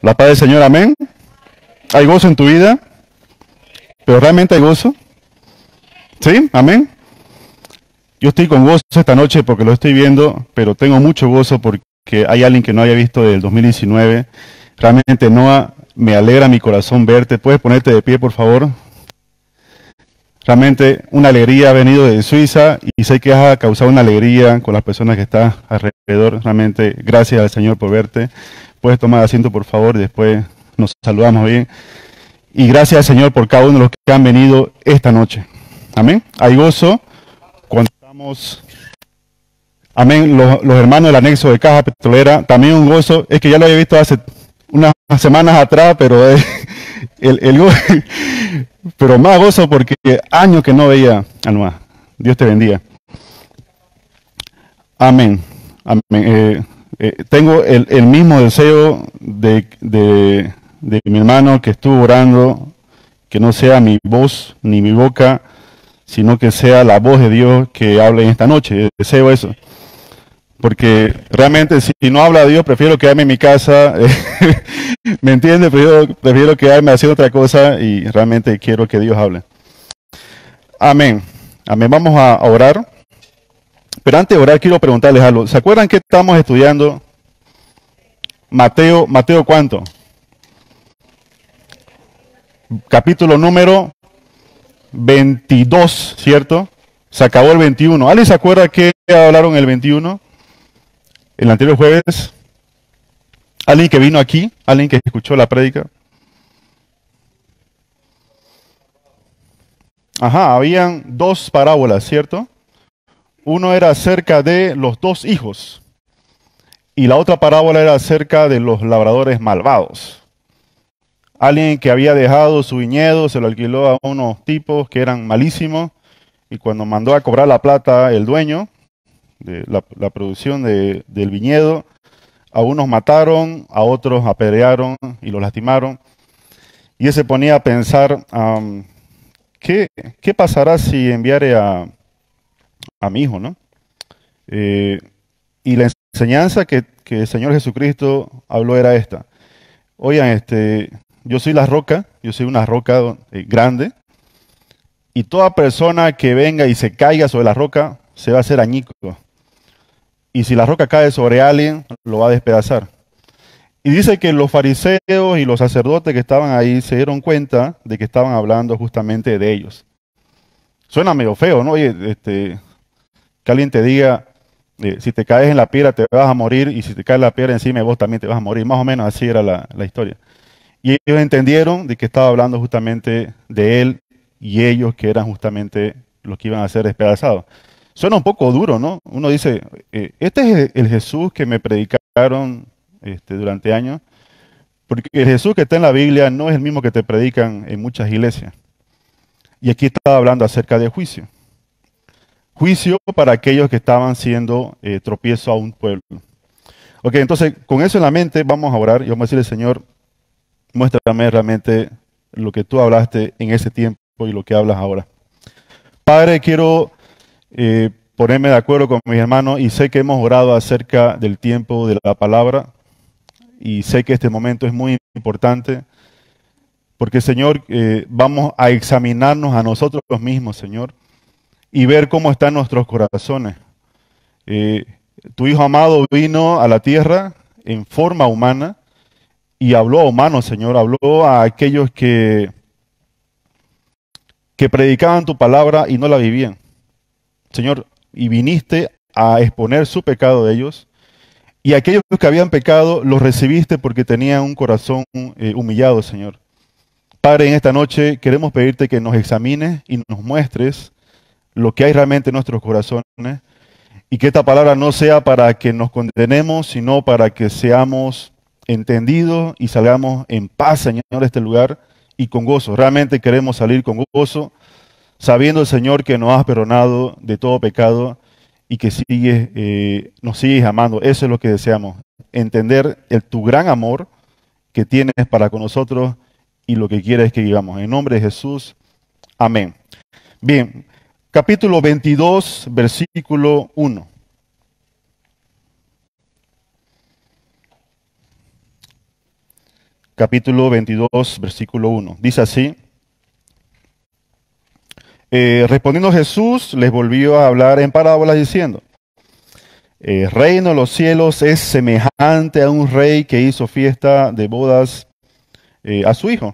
La paz del Señor, amén. Hay gozo en tu vida, pero realmente hay gozo. ¿Sí? Amén. Yo estoy con gozo esta noche porque lo estoy viendo, pero tengo mucho gozo porque hay alguien que no haya visto del 2019. Realmente, Noah, me alegra mi corazón verte. ¿Puedes ponerte de pie, por favor? Realmente una alegría ha venido de Suiza y sé que ha causado una alegría con las personas que están alrededor. Realmente gracias al Señor por verte. Puedes tomar asiento, por favor, después nos saludamos bien. Y gracias, Señor, por cada uno de los que han venido esta noche. Amén. Hay gozo Contamos. Amén. Los, hermanos del anexo de Caja Petrolera, también un gozo. Es que ya lo había visto hace unas semanas atrás, pero eh, el, pero más gozo porque años que no veía a Dios te bendiga. Amén. Amén. Eh, eh, tengo el, mismo deseo de, mi hermano que estuvo orando, que no sea mi voz ni mi boca, sino que sea la voz de Dios que hable en esta noche. Deseo eso. Porque realmente si no habla Dios, prefiero quedarme en mi casa, ¿me entiende? Prefiero, prefiero quedarme haciendo otra cosa y realmente quiero que Dios hable. Amén. Amén. Vamos a orar. Pero antes de orar, quiero preguntarles algo. ¿Se acuerdan que estamos estudiando Mateo, Mateo cuánto? Capítulo número 22, ¿cierto? Se acabó el 21. ¿Alguien se acuerda que hablaron el 21? El anterior jueves. ¿Alguien que vino aquí? ¿Alguien que escuchó la prédica? Ajá, habían dos parábolas, ¿cierto? Uno era acerca de los dos hijos y la otra parábola era acerca de los labradores malvados. Alguien que había dejado su viñedo se lo alquiló a unos tipos que eran malísimos y cuando mandó a cobrar la plata el dueño de la, producción del viñedo, a unos mataron, a otros apedrearon y los lastimaron. Y él se ponía a pensar, ¿qué, ¿qué, pasará si enviare a, a mi hijo, ¿no? Eh, y la enseñanza que, el Señor Jesucristo habló era esta. Oigan, este, yo soy la roca, yo soy una roca eh, grande, y toda persona que venga y se caiga sobre la roca se va a hacer añico. Y si la roca cae sobre alguien, lo va a despedazar. Y dice que los fariseos y los sacerdotes que estaban ahí se dieron cuenta de que estaban hablando justamente de ellos. Suena medio feo, ¿no? Oye, este, alguien te diga, eh, si te caes en la piedra te vas a morir y si te cae la piedra encima vos también te vas a morir. Más o menos así era la, historia. Y ellos entendieron de que estaba hablando justamente de él y ellos que eran justamente los que iban a ser despedazados. Suena un poco duro, ¿no? Uno dice, eh, este es el Jesús que me predicaron este, durante años, porque el Jesús que está en la Biblia no es el mismo que te predican en muchas iglesias. Y aquí estaba hablando acerca de juicio juicio para aquellos que estaban siendo eh, tropiezo a un pueblo. Ok, entonces con eso en la mente vamos a orar y vamos a decirle, Señor, muéstrame realmente lo que tú hablaste en ese tiempo y lo que hablas ahora. Padre, quiero eh, ponerme de acuerdo con mis hermanos y sé que hemos orado acerca del tiempo de la palabra y sé que este momento es muy importante porque, Señor, eh, vamos a examinarnos a nosotros mismos, Señor y ver cómo están nuestros corazones. Eh, tu Hijo amado vino a la tierra en forma humana y habló a humanos, Señor, habló a aquellos que, que predicaban tu palabra y no la vivían. Señor, y viniste a exponer su pecado de ellos. Y aquellos que habían pecado los recibiste porque tenían un corazón eh, humillado, Señor. Padre, en esta noche queremos pedirte que nos examines y nos muestres lo que hay realmente en nuestros corazones y que esta palabra no sea para que nos condenemos, sino para que seamos entendidos y salgamos en paz, Señor, de este lugar y con gozo. Realmente queremos salir con gozo, sabiendo, Señor, que nos has perdonado de todo pecado y que sigue eh, nos sigues amando. Eso es lo que deseamos, entender el, tu gran amor que tienes para con nosotros y lo que quieres que vivamos. En nombre de Jesús, amén. Bien, capítulo 22, versículo 1. Capítulo 22, versículo 1. Dice así. Eh, respondiendo Jesús, les volvió a hablar en parábolas diciendo, el eh, reino de los cielos es semejante a un rey que hizo fiesta de bodas eh, a su hijo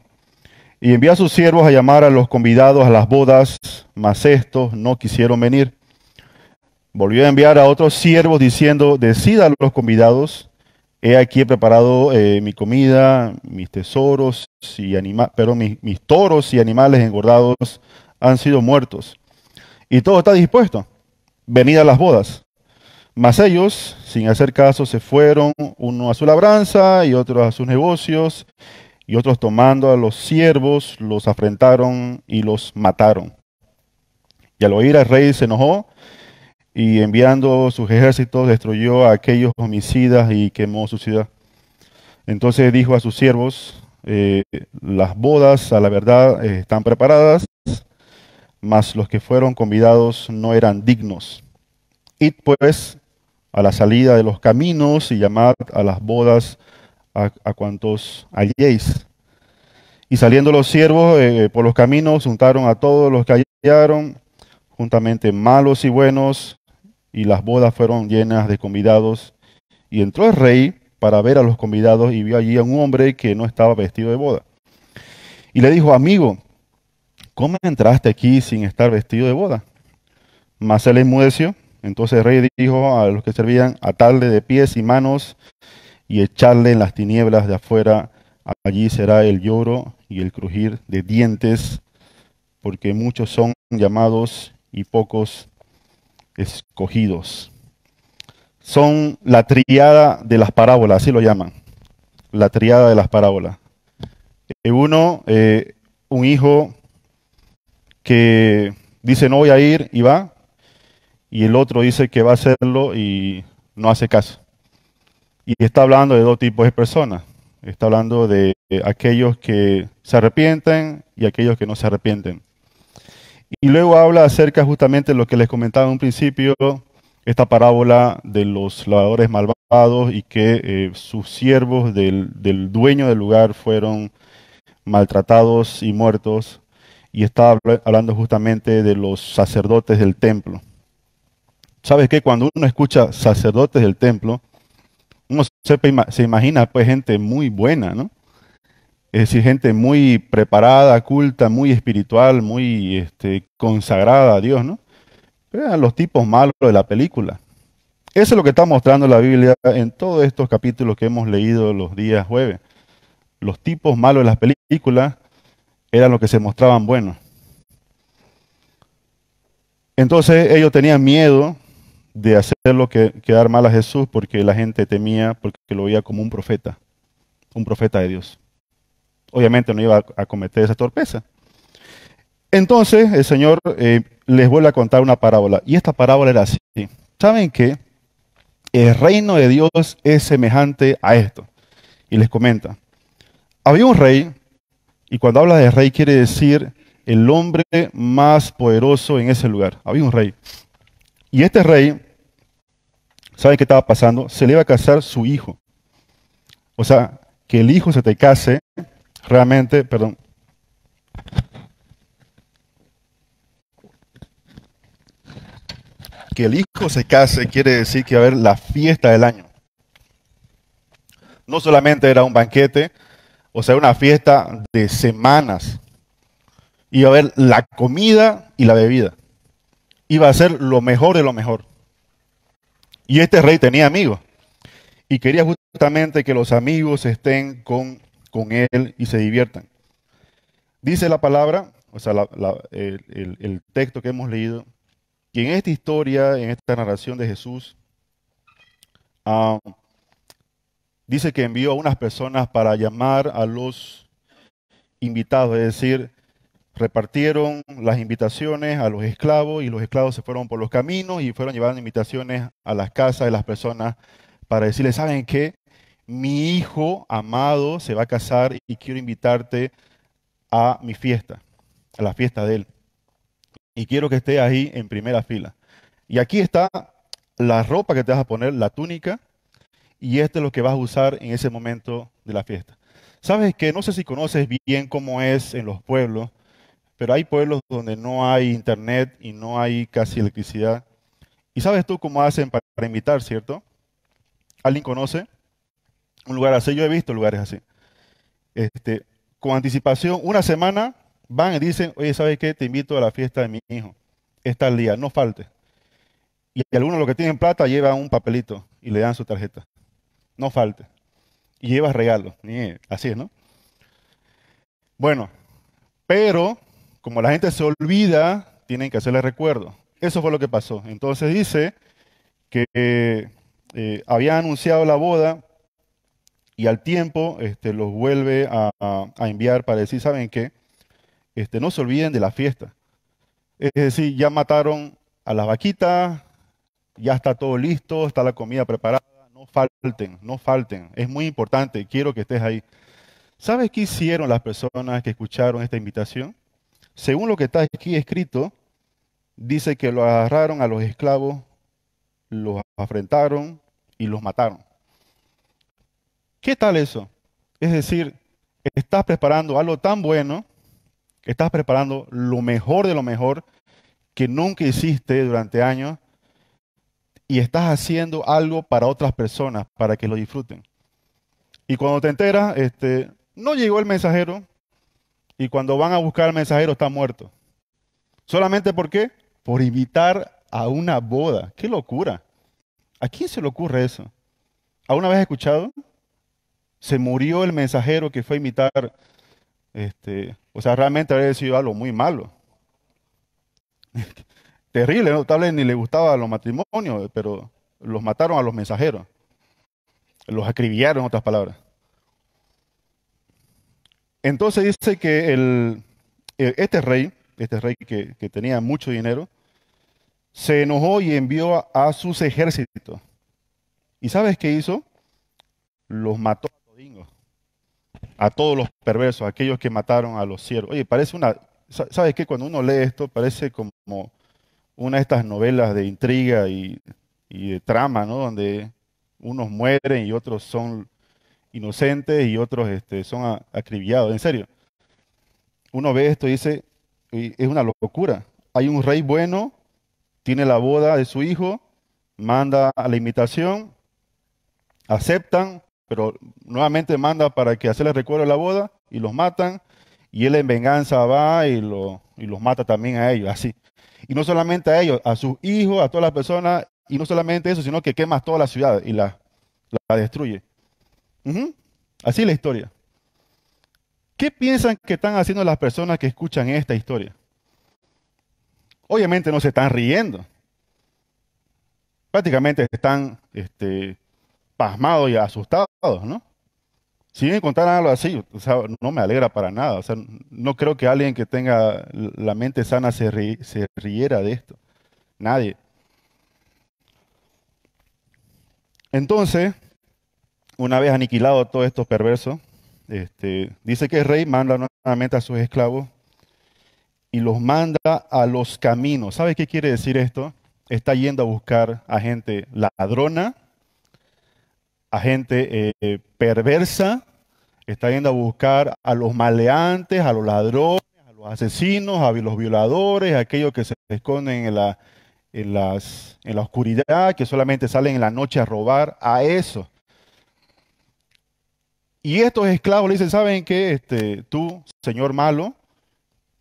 y envió a sus siervos a llamar a los convidados a las bodas, mas estos no quisieron venir. Volvió a enviar a otros siervos diciendo, decida a los convidados, he aquí he preparado eh, mi comida, mis tesoros y pero mis, mis toros y animales engordados han sido muertos. Y todo está dispuesto, venid a las bodas. Mas ellos, sin hacer caso, se fueron, uno a su labranza y otro a sus negocios, y otros tomando a los siervos los afrentaron y los mataron. Y al oír al rey se enojó y enviando sus ejércitos destruyó a aquellos homicidas y quemó su ciudad. Entonces dijo a sus siervos, eh, las bodas a la verdad eh, están preparadas, mas los que fueron convidados no eran dignos. Id pues a la salida de los caminos y llamad a las bodas a, cuantos halléis. Y saliendo los siervos eh, por los caminos, juntaron a todos los que hallaron, juntamente malos y buenos, y las bodas fueron llenas de convidados. Y entró el rey para ver a los convidados y vio allí a un hombre que no estaba vestido de boda. Y le dijo, amigo, ¿cómo entraste aquí sin estar vestido de boda? Mas él enmudeció. Entonces el rey dijo a los que servían, atarle de pies y manos y echarle en las tinieblas de afuera, allí será el lloro y el crujir de dientes, porque muchos son llamados y pocos escogidos. Son la triada de las parábolas, así lo llaman, la triada de las parábolas. Eh, uno, eh, un hijo que dice no voy a ir y va, y el otro dice que va a hacerlo y no hace caso. Y está hablando de dos tipos de personas. Está hablando de aquellos que se arrepienten y aquellos que no se arrepienten. Y luego habla acerca justamente de lo que les comentaba en un principio, esta parábola de los lavadores malvados y que eh, sus siervos del, del, dueño del lugar fueron maltratados y muertos. Y está hablando justamente de los sacerdotes del templo. ¿Sabes qué? Cuando uno escucha sacerdotes del templo, se, imagina pues gente muy buena, ¿no? Es decir, gente muy preparada, culta, muy espiritual, muy este, consagrada a Dios, ¿no? Pero eran los tipos malos de la película. Eso es lo que está mostrando la Biblia en todos estos capítulos que hemos leído los días jueves. Los tipos malos de las películas eran los que se mostraban buenos. Entonces ellos tenían miedo de hacerlo que, quedar mal a Jesús porque la gente temía, porque lo veía como un profeta, un profeta de Dios. Obviamente no iba a, cometer esa torpeza. Entonces el Señor eh, les vuelve a contar una parábola. Y esta parábola era así. ¿Saben qué? El reino de Dios es semejante a esto. Y les comenta. Había un rey, y cuando habla de rey quiere decir el hombre más poderoso en ese lugar. Había un rey. Y este rey ¿Saben qué estaba pasando? Se le iba a casar su hijo. O sea, que el hijo se te case, realmente, perdón. Que el hijo se case quiere decir que va a haber la fiesta del año. No solamente era un banquete, o sea, una fiesta de semanas. Iba a haber la comida y la bebida. Iba a ser lo mejor de lo mejor. Y este rey tenía amigos. Y quería justamente que los amigos estén con, con él y se diviertan. Dice la palabra, o sea, el, texto que hemos leído, que en esta historia, en esta narración de Jesús, ah, dice que envió a unas personas para llamar a los invitados, es decir, repartieron las invitaciones a los esclavos y los esclavos se fueron por los caminos y fueron llevando invitaciones a las casas de las personas para decirles, ¿saben qué? Mi hijo amado se va a casar y quiero invitarte a mi fiesta, a la fiesta de él. Y quiero que estés ahí en primera fila. Y aquí está la ropa que te vas a poner, la túnica, y este es lo que vas a usar en ese momento de la fiesta. Sabes que no sé si conoces bien cómo es en los pueblos, pero hay pueblos donde no hay internet y no hay casi electricidad. ¿Y sabes tú cómo hacen para, invitar, cierto? ¿Alguien conoce un lugar así? Yo he visto lugares así. Este, con anticipación, una semana van y dicen, oye, ¿sabes qué? Te invito a la fiesta de mi hijo. Está el día, no falte. Y algunos lo que tienen plata lleva un papelito y le dan su tarjeta. No falte. Y llevas regalos. Así es, ¿no? Bueno, pero como la gente se olvida, tienen que hacerle recuerdo. Eso fue lo que pasó. Entonces dice que eh, había anunciado la boda y al tiempo este, los vuelve a, enviar para decir, ¿saben qué? Este, no se olviden de la fiesta. Es decir, ya mataron a las vaquitas, ya está todo listo, está la comida preparada, no falten, no falten. Es muy importante, quiero que estés ahí. ¿Sabes qué hicieron las personas que escucharon esta invitación? Según lo que está aquí escrito, dice que lo agarraron a los esclavos, los afrentaron y los mataron. ¿Qué tal eso? Es decir, estás preparando algo tan bueno, estás preparando lo mejor de lo mejor que nunca hiciste durante años y estás haciendo algo para otras personas, para que lo disfruten. Y cuando te enteras, este, no llegó el mensajero, y cuando van a buscar al mensajero está muerto. ¿Solamente por qué? Por invitar a una boda. ¡Qué locura! ¿A quién se le ocurre eso? ¿Alguna vez escuchado? Se murió el mensajero que fue a imitar. Este, o sea, realmente habría sido algo muy malo. Terrible, ¿no? tal vez ni le gustaba los matrimonios, pero los mataron a los mensajeros. Los acribillaron, en otras palabras. Entonces dice que eh, este rey, este rey que, tenía mucho dinero, se enojó y envió a, sus ejércitos. ¿Y sabes qué hizo? Los mató a a todos los perversos, aquellos que mataron a los siervos. Oye, parece una... ¿Sabes qué? Cuando uno lee esto, parece como una de estas novelas de intriga y de trama, ¿no? Donde unos mueren y otros son inocentes y otros este, son acribillados. En serio, uno ve esto y dice, es una locura. Hay un rey bueno, tiene la boda de su hijo, manda a la invitación, aceptan, pero nuevamente manda para que hacerle recuerdo recuerde la boda y los matan. Y él en venganza va y, lo, y los mata también a ellos, así. Y no solamente a ellos, a sus hijos, a todas las personas. Y no solamente eso, sino que quema toda la ciudad y la destruye. Así es la historia. ¿Qué piensan que están haciendo las personas que escuchan esta historia? Obviamente no se están riendo. Prácticamente están este, pasmados y asustados, ¿no? Si me contaran algo así, no me alegra para nada. no creo que alguien que tenga la mente sana se riera de esto. Nadie. Entonces, una vez aniquilado todos estos perversos, este, dice que el rey manda nuevamente a sus esclavos y los manda a los caminos. ¿Sabe qué quiere decir esto? Está yendo a buscar a gente ladrona, a gente eh, perversa, está yendo a buscar a los maleantes, a los ladrones, a los asesinos, a los violadores, a aquellos que se esconden en la, en la oscuridad, que solamente salen en la noche a robar, a eso. Y estos esclavos le dicen, ¿saben qué? Este, tú, señor malo,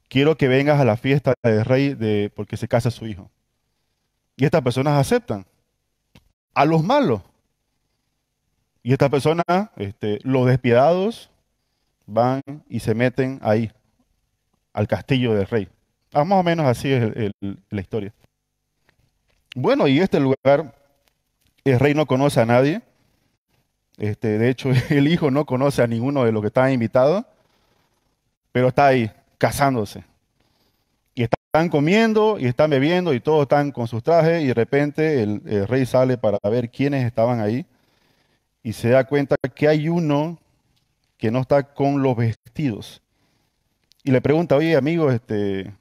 quiero que vengas a la fiesta del rey de, porque se casa su hijo. Y estas personas aceptan a los malos. Y estas personas, este, los despiadados, van y se meten ahí, al castillo del rey. Ah, más o menos así es la historia. Bueno, y este lugar, el rey no conoce a nadie este, de hecho, el hijo no conoce a ninguno de los que están invitados, pero está ahí casándose. Y están comiendo y están bebiendo y todos están con sus trajes y de repente el, rey sale para ver quiénes estaban ahí y se da cuenta que hay uno que no está con los vestidos. Y le pregunta, oye amigo, este,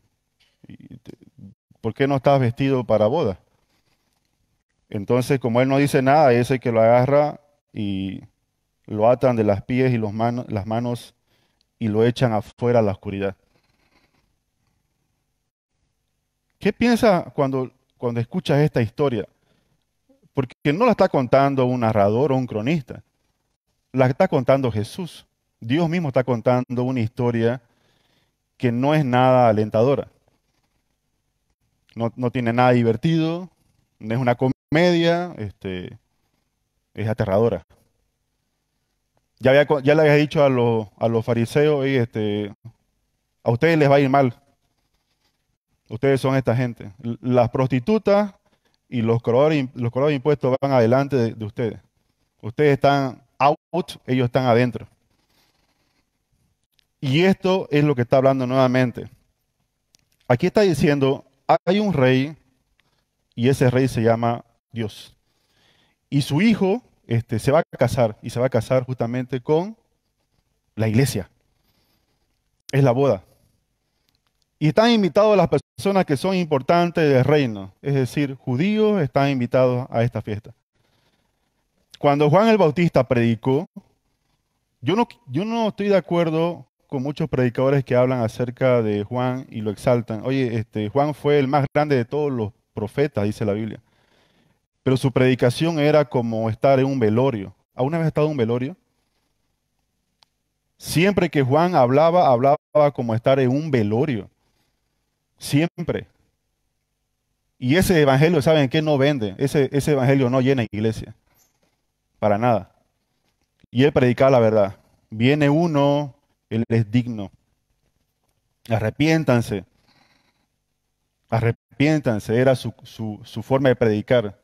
¿por qué no estás vestido para boda? Entonces, como él no dice nada, ese que lo agarra y lo atan de las pies y los las manos y lo echan afuera a la oscuridad. ¿Qué piensa cuando, cuando escuchas esta historia? Porque no la está contando un narrador o un cronista, la está contando Jesús. Dios mismo está contando una historia que no es nada alentadora. No, no tiene nada divertido, no es una comedia, este, es aterradora. Ya, le había dicho a los, fariseos, y este, a ustedes les va a ir mal. Ustedes son esta gente. Las prostitutas y los colores de impuestos van adelante de, de ustedes. Ustedes están out, ellos están adentro. Y esto es lo que está hablando nuevamente. Aquí está diciendo, hay un rey y ese rey se llama Dios. Y su hijo este, se va a casar y se va a casar justamente con la iglesia. Es la boda. Y están invitados las personas que son importantes del reino, es decir, judíos están invitados a esta fiesta. Cuando Juan el Bautista predicó, yo no, yo no estoy de acuerdo con muchos predicadores que hablan acerca de Juan y lo exaltan. Oye, este, Juan fue el más grande de todos los profetas, dice la Biblia. Pero su predicación era como estar en un velorio. ¿Aún vez estado en un velorio? Siempre que Juan hablaba, hablaba como estar en un velorio. Siempre. Y ese evangelio, ¿saben qué? No vende. Ese, evangelio no llena iglesia. Para nada. Y él predicaba la verdad. Viene uno, él es digno. Arrepiéntanse. Arrepiéntanse. Era su forma de predicar.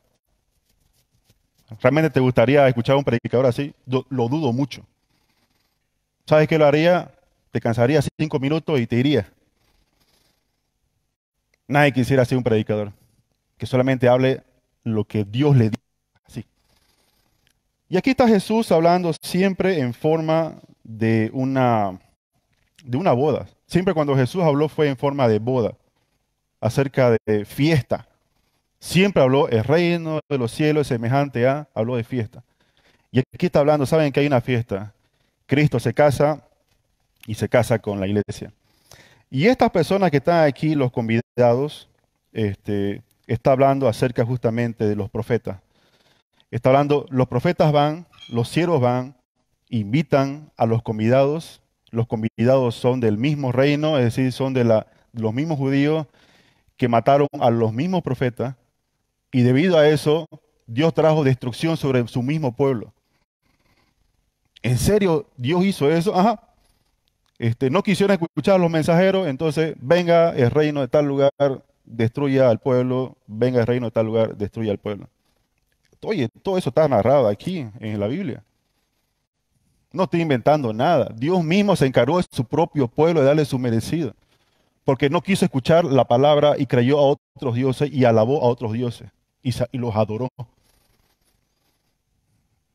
¿Realmente te gustaría escuchar a un predicador así? lo dudo mucho. ¿Sabes qué lo haría? Te cansaría cinco minutos y te iría. Nadie quisiera ser un predicador que solamente hable lo que Dios le dice. Y aquí está Jesús hablando siempre en forma de una, de una boda. Siempre cuando Jesús habló fue en forma de boda, acerca de fiesta. Siempre habló el reino de los cielos semejante a, habló de fiesta. Y aquí está hablando, saben que hay una fiesta. Cristo se casa y se casa con la iglesia. Y estas personas que están aquí, los convidados, este, está hablando acerca justamente de los profetas. Está hablando, los profetas van, los siervos van, invitan a los convidados. Los convidados son del mismo reino, es decir, son de la, los mismos judíos que mataron a los mismos profetas y debido a eso, Dios trajo destrucción sobre su mismo pueblo. ¿En serio Dios hizo eso? Ajá. Este, no quisieron escuchar a los mensajeros, entonces venga el reino de tal lugar, destruya al pueblo, venga el reino de tal lugar, destruya al pueblo. Oye, todo eso está narrado aquí en la Biblia. No estoy inventando nada. Dios mismo se encargó de su propio pueblo de darle su merecido. Porque no quiso escuchar la palabra y creyó a otros dioses y alabó a otros dioses y, los adoró.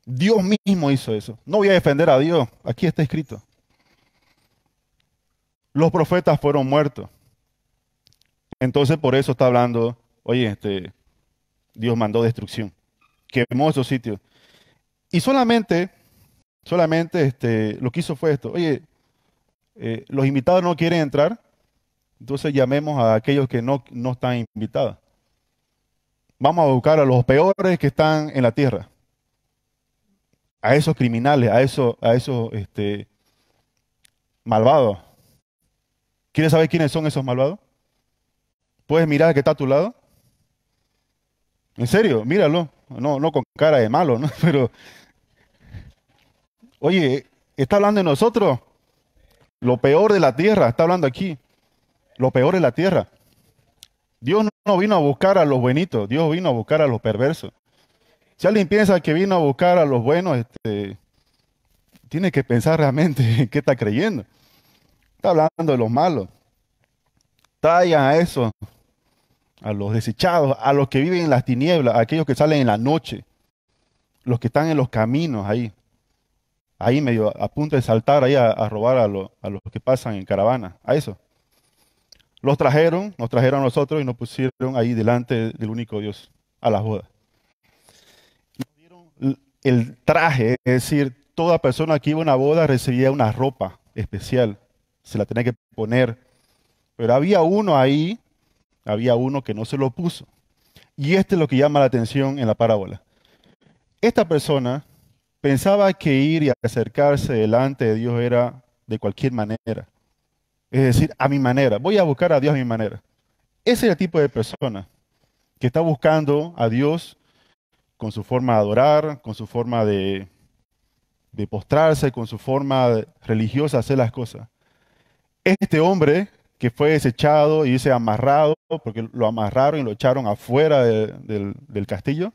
Dios mismo hizo eso. No voy a defender a Dios. Aquí está escrito. Los profetas fueron muertos. Entonces por eso está hablando, oye, este, Dios mandó destrucción. Quemó esos sitios. Y solamente, solamente este, lo que hizo fue esto. Oye, eh, los invitados no quieren entrar, entonces llamemos a aquellos que no están invitados vamos a buscar a los peores que están en la tierra. A esos criminales, a esos, a esos este, malvados. ¿Quieres saber quiénes son esos malvados? ¿Puedes mirar que está a tu lado? En serio, míralo. No, no con cara de malo, ¿no? Pero, oye, está hablando de nosotros. Lo peor de la tierra, está hablando aquí. Lo peor de la tierra. Dios no vino a buscar a los buenitos, Dios vino a buscar a los perversos. Si alguien piensa que vino a buscar a los buenos, este, tiene que pensar realmente en qué está creyendo. Está hablando de los malos. Talla a eso, a los desechados, a los que viven en las tinieblas, a aquellos que salen en la noche, los que están en los caminos ahí, ahí medio a punto de saltar ahí a, robar a, a los que pasan en caravana, a eso. Los trajeron, nos trajeron a nosotros y nos pusieron ahí delante del único Dios, a la boda. Nos dieron el traje, es decir, toda persona que iba a una boda recibía una ropa especial, se la tenía que poner. Pero había uno ahí, había uno que no se lo puso. Y este es lo que llama la atención en la parábola. Esta persona pensaba que ir y acercarse delante de Dios era de cualquier manera. Es decir, a mi manera. Voy a buscar a Dios a mi manera. Ese es el tipo de persona que está buscando a Dios con su forma de adorar, con su forma de, postrarse, con su forma religiosa de hacer las cosas. Este hombre que fue desechado y dice amarrado, porque lo amarraron y lo echaron afuera del, castillo,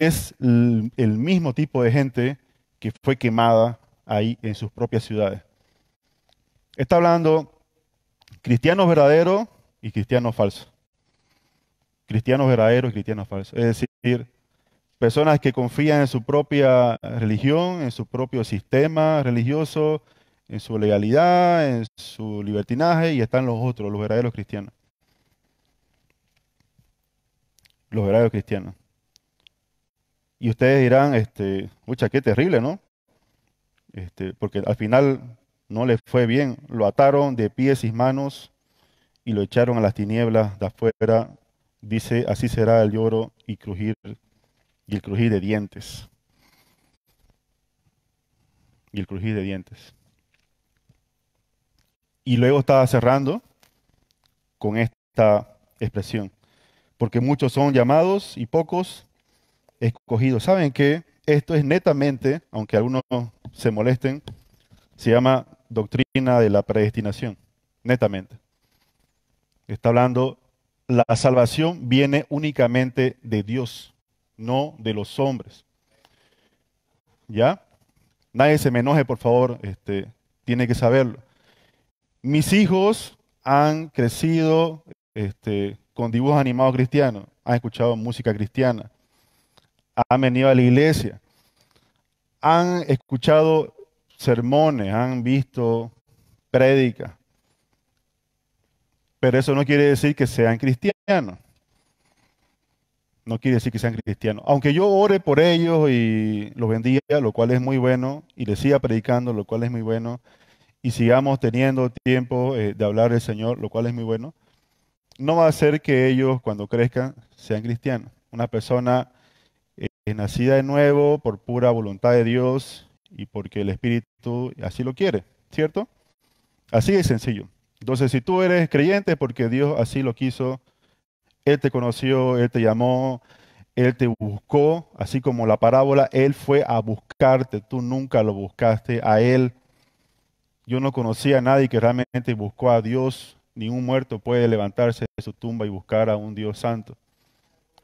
es el mismo tipo de gente que fue quemada ahí en sus propias ciudades está hablando cristianos verdaderos y cristianos falsos. Cristianos verdaderos y cristianos falsos. Es decir, personas que confían en su propia religión, en su propio sistema religioso, en su legalidad, en su libertinaje, y están los otros, los verdaderos cristianos. Los verdaderos cristianos. Y ustedes dirán, este, mucha, qué terrible, ¿no? Este, porque al final no le fue bien. Lo ataron de pies y manos y lo echaron a las tinieblas de afuera. Dice, así será el lloro y crujir y el crujir de dientes. Y el crujir de dientes. Y luego estaba cerrando con esta expresión. Porque muchos son llamados y pocos escogidos. ¿Saben que Esto es netamente, aunque algunos se molesten, se llama doctrina de la predestinación, netamente. Está hablando, la salvación viene únicamente de Dios, no de los hombres. ¿Ya? Nadie se me enoje, por favor, este, tiene que saberlo. Mis hijos han crecido este, con dibujos animados cristianos, han escuchado música cristiana, han venido a la iglesia, han escuchado sermones, han visto prédicas. Pero eso no quiere decir que sean cristianos. No quiere decir que sean cristianos. Aunque yo ore por ellos y los bendiga, lo cual es muy bueno, y les siga predicando, lo cual es muy bueno, y sigamos teniendo tiempo eh, de hablar del Señor, lo cual es muy bueno, no va a ser que ellos cuando crezcan sean cristianos. Una persona eh, nacida de nuevo por pura voluntad de Dios, y porque el Espíritu así lo quiere, ¿cierto? Así es sencillo. Entonces, si tú eres creyente, porque Dios así lo quiso, Él te conoció, Él te llamó, Él te buscó, así como la parábola, Él fue a buscarte, tú nunca lo buscaste a Él. Yo no conocía a nadie que realmente buscó a Dios, ningún muerto puede levantarse de su tumba y buscar a un Dios santo.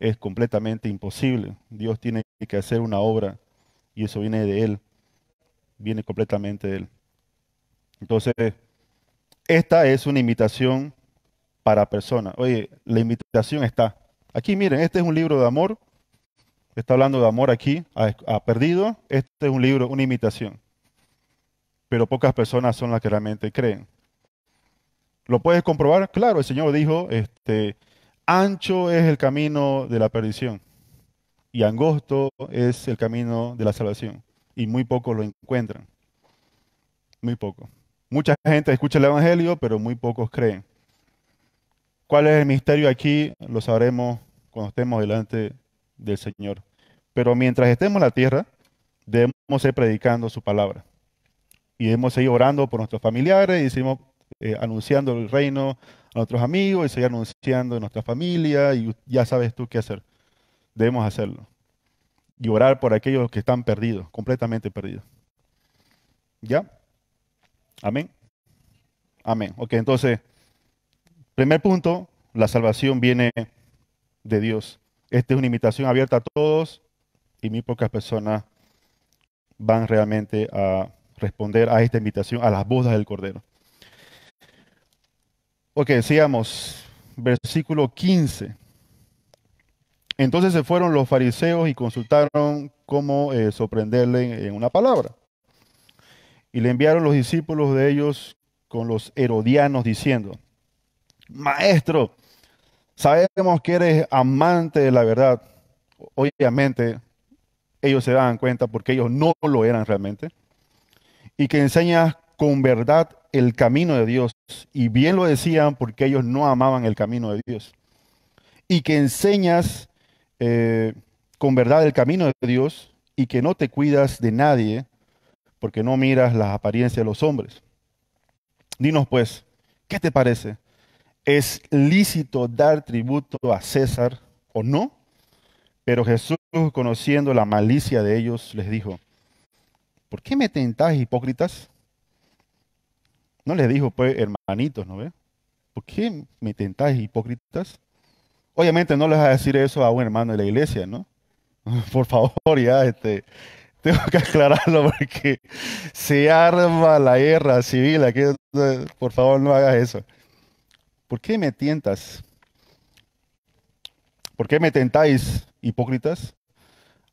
Es completamente imposible. Dios tiene que hacer una obra y eso viene de Él viene completamente de él. Entonces, esta es una invitación para personas. Oye, la invitación está. Aquí miren, este es un libro de amor. Está hablando de amor aquí, a, perdido. Este es un libro, una imitación. Pero pocas personas son las que realmente creen. ¿Lo puedes comprobar? Claro, el Señor dijo, este, ancho es el camino de la perdición y angosto es el camino de la salvación y muy pocos lo encuentran. Muy poco. Mucha gente escucha el Evangelio, pero muy pocos creen. ¿Cuál es el misterio aquí? Lo sabremos cuando estemos delante del Señor. Pero mientras estemos en la tierra, debemos ir predicando su palabra. Y debemos seguir orando por nuestros familiares y seguimos eh, anunciando el reino a nuestros amigos y seguir anunciando en nuestra familia y ya sabes tú qué hacer. Debemos hacerlo y orar por aquellos que están perdidos, completamente perdidos. ¿Ya? Amén. Amén. Ok, entonces, primer punto, la salvación viene de Dios. Esta es una invitación abierta a todos y muy pocas personas van realmente a responder a esta invitación, a las bodas del Cordero. Ok, sigamos. Versículo 15. Entonces se fueron los fariseos y consultaron cómo eh, sorprenderle en una palabra. Y le enviaron los discípulos de ellos con los herodianos diciendo, Maestro, sabemos que eres amante de la verdad. Obviamente ellos se daban cuenta porque ellos no lo eran realmente. Y que enseñas con verdad el camino de Dios. Y bien lo decían porque ellos no amaban el camino de Dios. Y que enseñas eh, con verdad el camino de Dios y que no te cuidas de nadie porque no miras las apariencias de los hombres. Dinos pues, ¿qué te parece? ¿Es lícito dar tributo a César o no? Pero Jesús, conociendo la malicia de ellos, les dijo, ¿por qué me tentáis, hipócritas? No les dijo, pues, hermanitos, ¿no ve? ¿Por qué me tentáis, hipócritas? Obviamente no les vas a decir eso a un hermano de la iglesia, ¿no? Por favor, ya, este, tengo que aclararlo porque se arma la guerra civil. Aquí, por favor, no hagas eso. ¿Por qué me tientas? ¿Por qué me tentáis, hipócritas?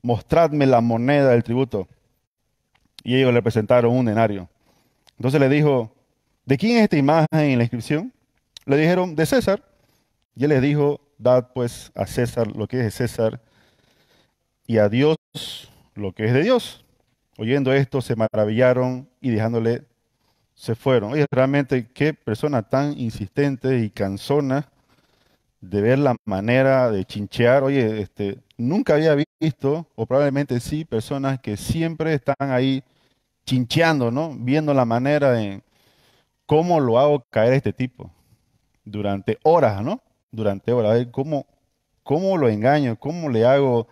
Mostradme la moneda del tributo. Y ellos le presentaron un denario. Entonces le dijo, ¿de quién es esta imagen en la inscripción? Le dijeron, de César. Y él les dijo, Dad pues a César lo que es de César y a Dios lo que es de Dios. Oyendo esto, se maravillaron y dejándole se fueron. Oye, realmente qué persona tan insistente y cansona de ver la manera de chinchear. Oye, este, nunca había visto, o probablemente sí, personas que siempre están ahí chincheando, ¿no? Viendo la manera de cómo lo hago caer a este tipo durante horas, ¿no? durante horas, a ver cómo, cómo lo engaño, cómo le hago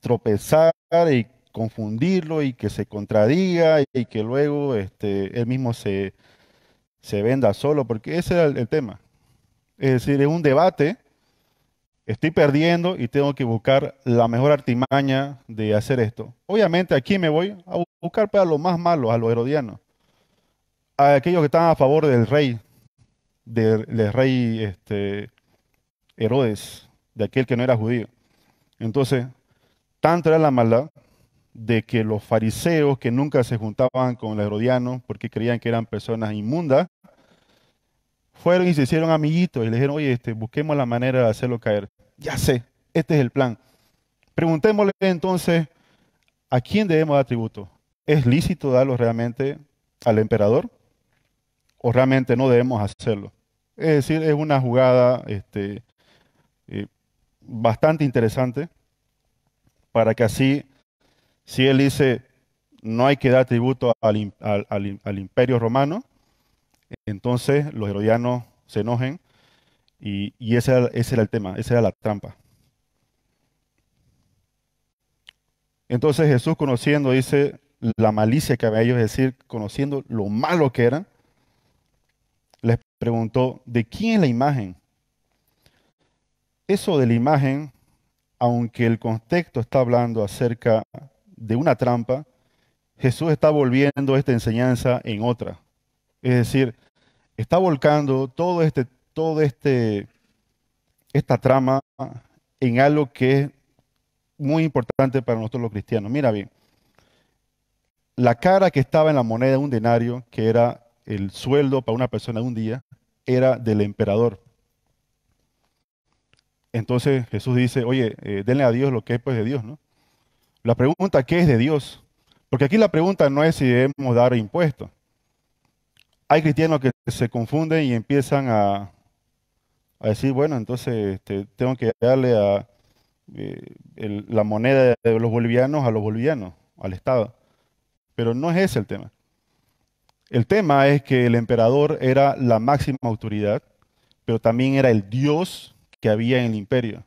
tropezar y confundirlo y que se contradiga y que luego este, él mismo se, venda solo, porque ese era el, tema. Es decir, es un debate, estoy perdiendo y tengo que buscar la mejor artimaña de hacer esto. Obviamente aquí me voy a buscar para los más malos, a los herodianos, a aquellos que están a favor del rey, del, del rey este, Herodes, de aquel que no era judío. Entonces, tanto era la maldad de que los fariseos que nunca se juntaban con los herodianos porque creían que eran personas inmundas, fueron y se hicieron amiguitos y le dijeron, oye, este, busquemos la manera de hacerlo caer. Ya sé, este es el plan. Preguntémosle entonces, ¿a quién debemos dar tributo? ¿Es lícito darlo realmente al emperador? ¿O realmente no debemos hacerlo? Es decir, es una jugada este, bastante interesante para que así, si él dice, no hay que dar tributo al, al, imperio romano, entonces los herodianos se enojen y, ese, era, ese era el tema, esa era la trampa. Entonces Jesús conociendo, dice, la malicia que había ellos, es decir, conociendo lo malo que eran, les preguntó, ¿de quién es la imagen eso de la imagen, aunque el contexto está hablando acerca de una trampa, Jesús está volviendo esta enseñanza en otra. Es decir, está volcando todo este, todo este, esta trama en algo que es muy importante para nosotros los cristianos. Mira bien, la cara que estaba en la moneda de un denario, que era el sueldo para una persona de un día, era del emperador. Entonces Jesús dice, oye, eh, denle a Dios lo que es pues, de Dios, ¿no? La pregunta, ¿qué es de Dios? Porque aquí la pregunta no es si debemos dar impuestos. Hay cristianos que se confunden y empiezan a, decir, bueno, entonces este, tengo que darle a, eh, la moneda de los bolivianos a los bolivianos, al Estado. Pero no es ese el tema. El tema es que el emperador era la máxima autoridad, pero también era el Dios que había en el imperio.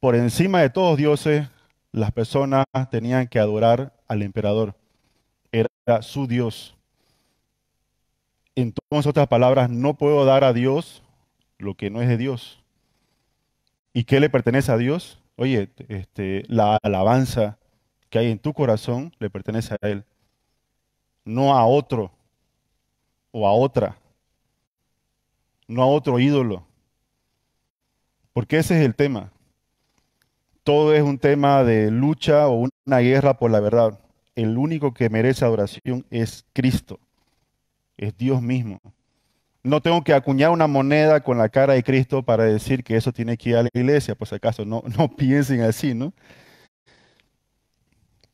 Por encima de todos dioses, las personas tenían que adorar al emperador. Era su Dios. En todas otras palabras, no puedo dar a Dios lo que no es de Dios. ¿Y qué le pertenece a Dios? Oye, este, la alabanza que hay en tu corazón le pertenece a Él, no a otro o a otra, no a otro ídolo. Porque ese es el tema. Todo es un tema de lucha o una guerra por la verdad. El único que merece adoración es Cristo, es Dios mismo. No tengo que acuñar una moneda con la cara de Cristo para decir que eso tiene que ir a la iglesia, por pues, si acaso, no, no piensen así, ¿no?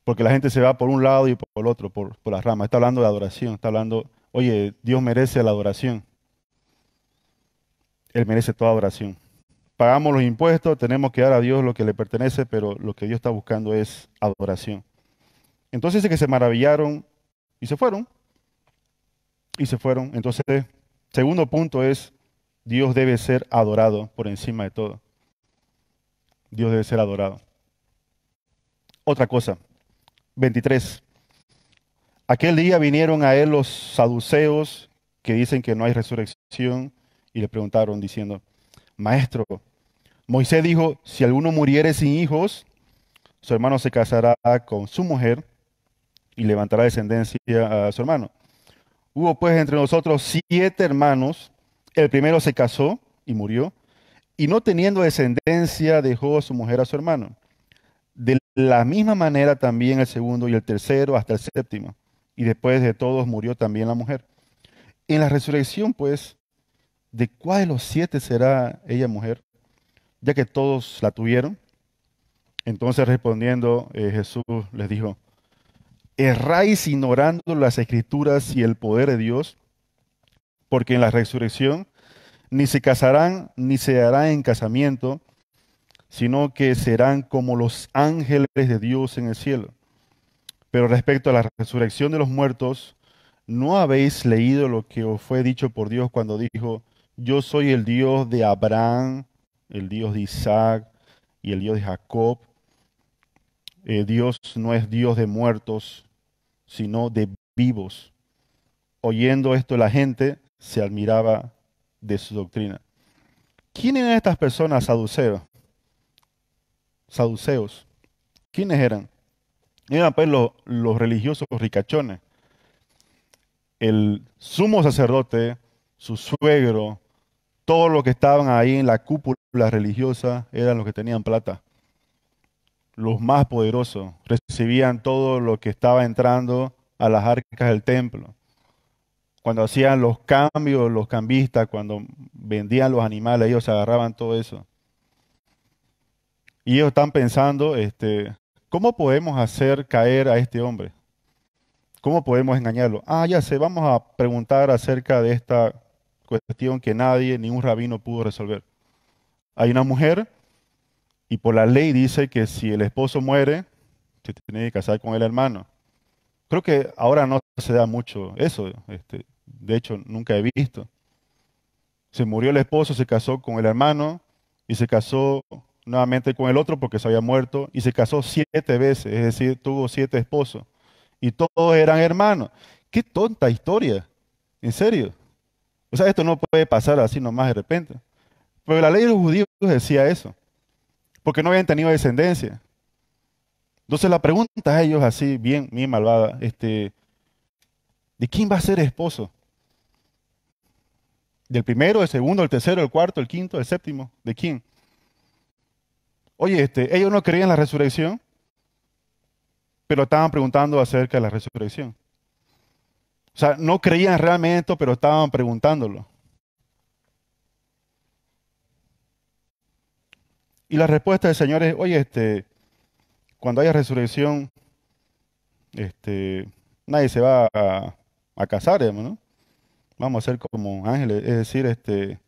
Porque la gente se va por un lado y por el otro, por, por las ramas. Está hablando de adoración, está hablando, oye, Dios merece la adoración. Él merece toda adoración pagamos los impuestos, tenemos que dar a Dios lo que le pertenece, pero lo que Dios está buscando es adoración. Entonces dice que se maravillaron y se fueron. Y se fueron. Entonces, segundo punto es, Dios debe ser adorado por encima de todo. Dios debe ser adorado. Otra cosa, 23. Aquel día vinieron a él los saduceos que dicen que no hay resurrección y le preguntaron diciendo, Maestro, Moisés dijo, si alguno muriere sin hijos, su hermano se casará con su mujer y levantará descendencia a su hermano. Hubo pues entre nosotros siete hermanos, el primero se casó y murió, y no teniendo descendencia dejó a su mujer a su hermano. De la misma manera también el segundo y el tercero hasta el séptimo. Y después de todos murió también la mujer. En la resurrección pues, ¿de cuál de los siete será ella mujer? ya que todos la tuvieron. Entonces respondiendo eh, Jesús les dijo, erráis ignorando las escrituras y el poder de Dios, porque en la resurrección ni se casarán ni se harán en casamiento, sino que serán como los ángeles de Dios en el cielo. Pero respecto a la resurrección de los muertos, ¿no habéis leído lo que os fue dicho por Dios cuando dijo, yo soy el Dios de Abraham, el Dios de Isaac y el Dios de Jacob. Eh, Dios no es Dios de muertos, sino de vivos. Oyendo esto la gente se admiraba de su doctrina. ¿Quiénes eran estas personas saduceos? Saduceos. ¿Quiénes eran? Eran pues los, los religiosos ricachones. El sumo sacerdote, su suegro, todos los que estaban ahí en la cúpula religiosa eran los que tenían plata. Los más poderosos recibían todo lo que estaba entrando a las arcas del templo. Cuando hacían los cambios, los cambistas, cuando vendían los animales, ellos agarraban todo eso. Y ellos están pensando, este, ¿cómo podemos hacer caer a este hombre? ¿Cómo podemos engañarlo? Ah, ya sé, vamos a preguntar acerca de esta cuestión que nadie, ni un rabino pudo resolver. Hay una mujer y por la ley dice que si el esposo muere, se tiene que casar con el hermano. Creo que ahora no se da mucho eso, este, de hecho nunca he visto. Se murió el esposo, se casó con el hermano y se casó nuevamente con el otro porque se había muerto y se casó siete veces, es decir, tuvo siete esposos y todos eran hermanos. Qué tonta historia, en serio. O sea, esto no puede pasar así nomás de repente. Pero la ley de los judíos decía eso, porque no habían tenido descendencia. Entonces la pregunta a ellos así, bien, bien malvada, este, ¿de quién va a ser esposo? ¿Del primero, el segundo, el tercero, el cuarto, el quinto, el séptimo? ¿De quién? Oye, este, ellos no creían en la resurrección, pero estaban preguntando acerca de la resurrección. O sea, no creían realmente pero estaban preguntándolo. Y la respuesta del Señor es, oye, este, cuando haya resurrección, este, nadie se va a, casar, ¿no? Vamos a ser como ángeles, es decir, este,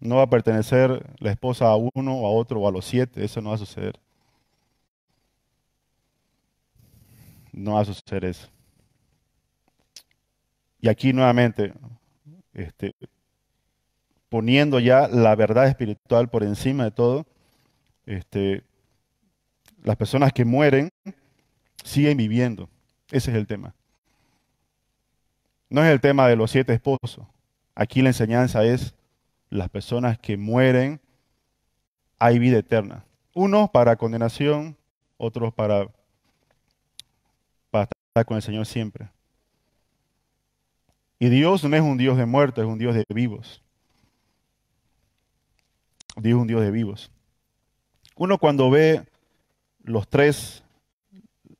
no va a pertenecer la esposa a uno, o a otro, o a los siete, eso no va a suceder. No va a suceder eso. Y aquí nuevamente, este, poniendo ya la verdad espiritual por encima de todo, este, las personas que mueren siguen viviendo. Ese es el tema. No es el tema de los siete esposos. Aquí la enseñanza es las personas que mueren, hay vida eterna. Unos para condenación, otros para, para estar con el Señor siempre. Y Dios no es un Dios de muertos, es un Dios de vivos. Dios es un Dios de vivos. Uno cuando ve los tres,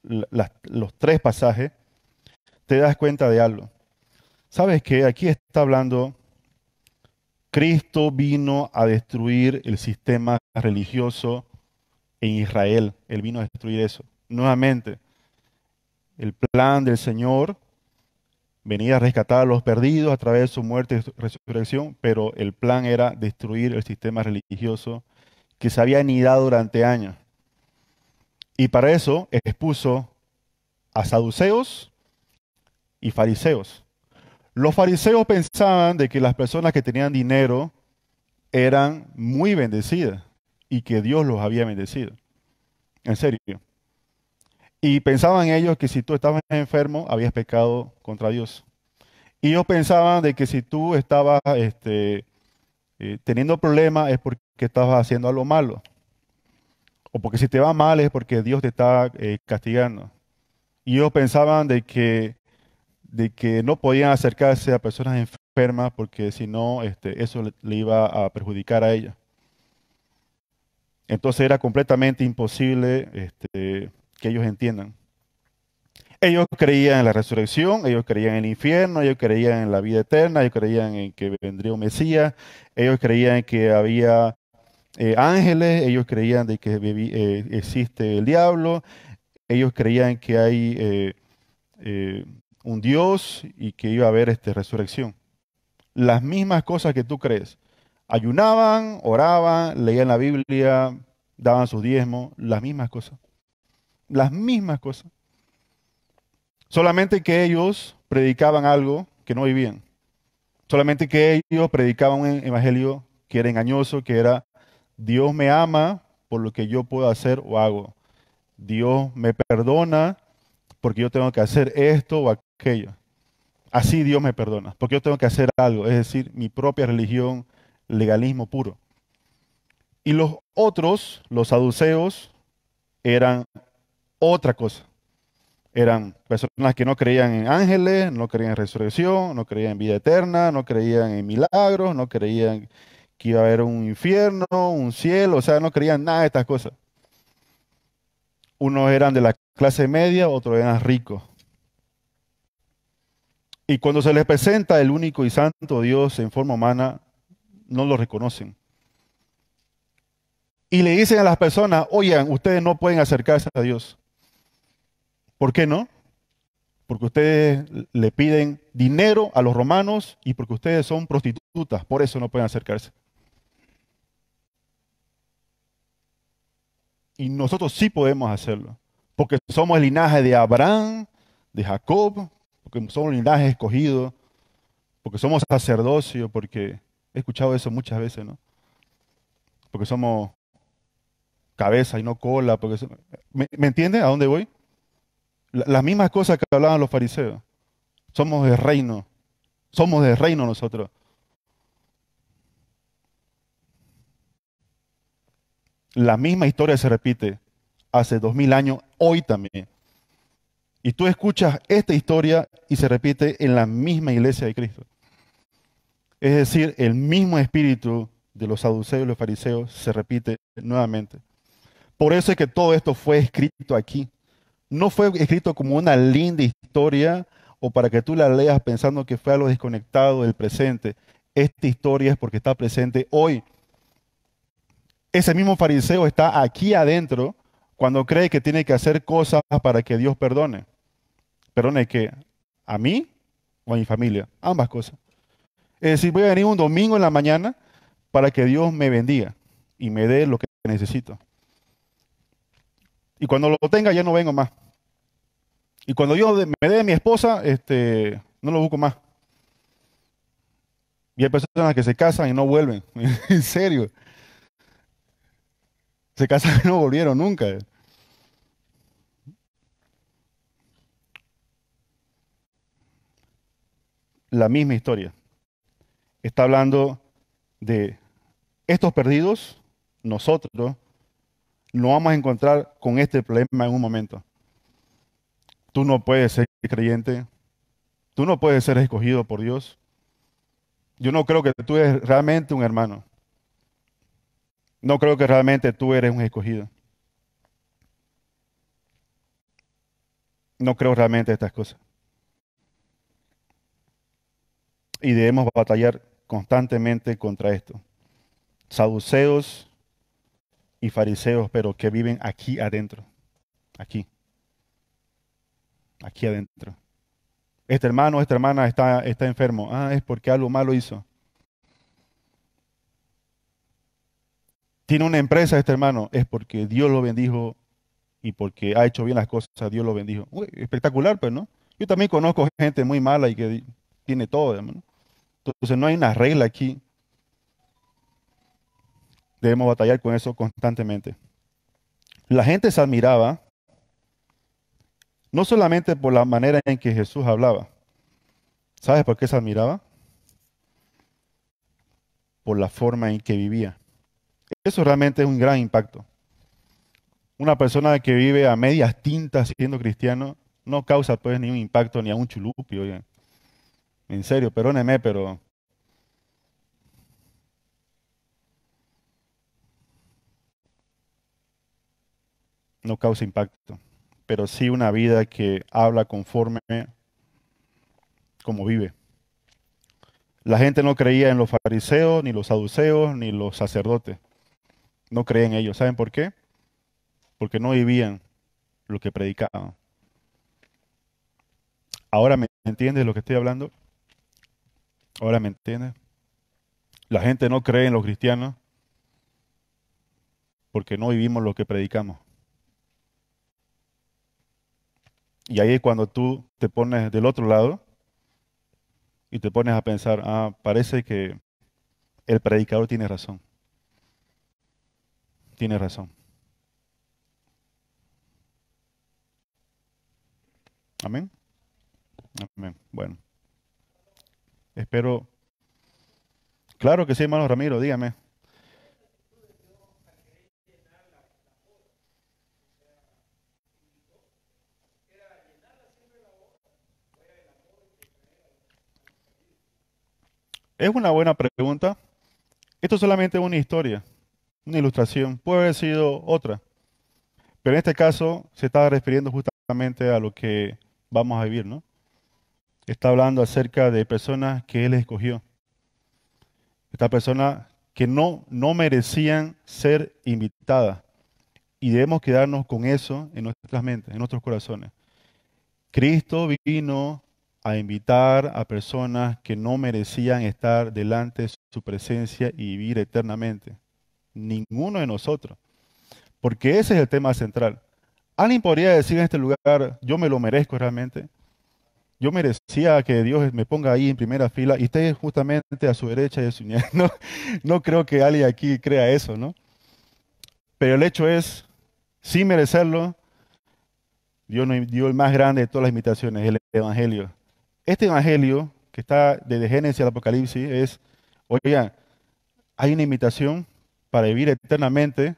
los tres pasajes, te das cuenta de algo. Sabes que aquí está hablando, Cristo vino a destruir el sistema religioso en Israel. Él vino a destruir eso. Nuevamente, el plan del Señor venía a rescatar a los perdidos a través de su muerte y resurrección, pero el plan era destruir el sistema religioso que se había anidado durante años. Y para eso expuso a saduceos y fariseos. Los fariseos pensaban de que las personas que tenían dinero eran muy bendecidas y que Dios los había bendecido. En serio. Y pensaban ellos que si tú estabas enfermo, habías pecado contra Dios. Y ellos pensaban de que si tú estabas este, eh, teniendo problemas es porque estabas haciendo algo malo. O porque si te va mal es porque Dios te está eh, castigando. Y ellos pensaban de que, de que no podían acercarse a personas enfermas porque si no, este, eso le, iba a perjudicar a ella. Entonces era completamente imposible este, que ellos entiendan. Ellos creían en la resurrección, ellos creían en el infierno, ellos creían en la vida eterna, ellos creían en que vendría un Mesías, ellos creían en que había eh, ángeles, ellos creían de que eh, existe el diablo, ellos creían que hay eh, un Dios y que iba a haber esta resurrección. Las mismas cosas que tú crees. Ayunaban, oraban, leían la Biblia, daban sus diezmos, las mismas cosas. Las mismas cosas. Solamente que ellos predicaban algo que no vivían. Solamente que ellos predicaban un evangelio que era engañoso, que era Dios me ama por lo que yo puedo hacer o hago. Dios me perdona porque yo tengo que hacer esto o aquello. Así Dios me perdona, porque yo tengo que hacer algo, es decir, mi propia religión, legalismo puro. Y los otros, los saduceos, eran otra cosa. Eran personas que no creían en ángeles, no creían en resurrección, no creían en vida eterna, no creían en milagros, no creían que iba a haber un infierno, un cielo, o sea, no creían nada de estas cosas. Unos eran de la clase media, otros eran ricos. Y cuando se les presenta el único y santo Dios en forma humana, no lo reconocen. Y le dicen a las personas, oigan, ustedes no pueden acercarse a Dios. ¿Por qué no? Porque ustedes le piden dinero a los romanos y porque ustedes son prostitutas, por eso no pueden acercarse. Y nosotros sí podemos hacerlo, porque somos el linaje de Abraham, de Jacob, porque somos el linaje escogido, porque somos sacerdocio, porque he escuchado eso muchas veces, ¿no? Porque somos cabeza y no cola, porque ¿Me, ¿me entiende a dónde voy? Las mismas cosas que hablaban los fariseos. Somos de reino. Somos de reino nosotros. La misma historia se repite hace dos mil años, hoy también. Y tú escuchas esta historia y se repite en la misma iglesia de Cristo. Es decir, el mismo espíritu de los saduceos y los fariseos se repite nuevamente. Por eso es que todo esto fue escrito aquí no fue escrito como una linda historia o para que tú la leas pensando que fue algo desconectado del presente. Esta historia es porque está presente hoy. Ese mismo fariseo está aquí adentro cuando cree que tiene que hacer cosas para que Dios perdone. Perdone que a mí o a mi familia, ambas cosas. Es decir, voy a venir un domingo en la mañana para que Dios me bendiga y me dé lo que necesito. Y cuando lo tenga ya no vengo más. Y cuando yo me dé mi esposa, este, no lo busco más. Y hay personas que se casan y no vuelven. en serio. Se casan y no volvieron nunca. La misma historia. Está hablando de estos perdidos, nosotros, nos vamos a encontrar con este problema en un momento. Tú no puedes ser creyente. Tú no puedes ser escogido por Dios. Yo no creo que tú eres realmente un hermano. No creo que realmente tú eres un escogido. No creo realmente estas cosas. Y debemos batallar constantemente contra esto. Saduceos y fariseos, pero que viven aquí adentro. Aquí. Aquí adentro. Este hermano, esta hermana está, está enfermo. Ah, es porque algo malo hizo. Tiene una empresa este hermano. Es porque Dios lo bendijo y porque ha hecho bien las cosas. Dios lo bendijo. Uy, espectacular, pero pues, no. Yo también conozco gente muy mala y que tiene todo, hermano. Entonces no hay una regla aquí. Debemos batallar con eso constantemente. La gente se admiraba, no solamente por la manera en que Jesús hablaba. ¿Sabes por qué se admiraba? Por la forma en que vivía. Eso realmente es un gran impacto. Una persona que vive a medias tintas siendo cristiano no causa pues ni un impacto ni a un chulupio. En serio, perdóneme, pero no causa impacto, pero sí una vida que habla conforme como vive. La gente no creía en los fariseos, ni los saduceos, ni los sacerdotes. No creen en ellos. ¿Saben por qué? Porque no vivían lo que predicaban. Ahora me entiendes lo que estoy hablando. Ahora me entiendes. La gente no cree en los cristianos porque no vivimos lo que predicamos. Y ahí es cuando tú te pones del otro lado y te pones a pensar, ah, parece que el predicador tiene razón. Tiene razón. Amén. Amén. Bueno. Espero. Claro que sí, hermano Ramiro, dígame. Es una buena pregunta. Esto solamente es una historia, una ilustración. Puede haber sido otra. Pero en este caso se está refiriendo justamente a lo que vamos a vivir, ¿no? Está hablando acerca de personas que Él escogió. Estas personas que no, no merecían ser invitadas. Y debemos quedarnos con eso en nuestras mentes, en nuestros corazones. Cristo vino a invitar a personas que no merecían estar delante de su presencia y vivir eternamente. Ninguno de nosotros. Porque ese es el tema central. Alguien podría decir en este lugar, yo me lo merezco realmente. Yo merecía que Dios me ponga ahí en primera fila y esté justamente a su derecha y a su no, no creo que alguien aquí crea eso, ¿no? Pero el hecho es, sin merecerlo, Dios nos dio el más grande de todas las invitaciones, el Evangelio. Este evangelio que está desde Génesis al Apocalipsis es, oiga, hay una invitación para vivir eternamente